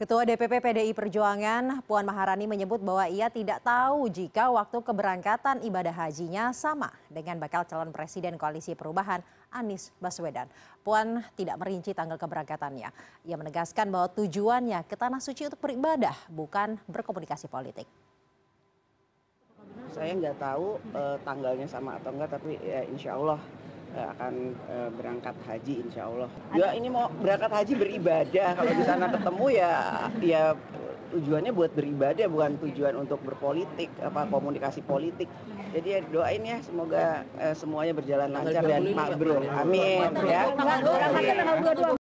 Ketua DPP PDI Perjuangan Puan Maharani menyebut bahwa ia tidak tahu jika waktu keberangkatan ibadah hajinya sama dengan bakal calon presiden koalisi perubahan Anies Baswedan. Puan tidak merinci tanggal keberangkatannya. Ia menegaskan bahwa tujuannya ke Tanah Suci untuk beribadah, bukan berkomunikasi politik. Saya nggak tahu eh, tanggalnya sama atau enggak, tapi ya, insya Allah Eh, akan eh, berangkat haji insya Allah. Ya ini mau berangkat haji beribadah. Kalau di sana ketemu ya ya tujuannya buat beribadah bukan tujuan untuk berpolitik apa komunikasi politik. Jadi ya, doain ya semoga eh, semuanya berjalan lancar dan makbrul. Amin ya.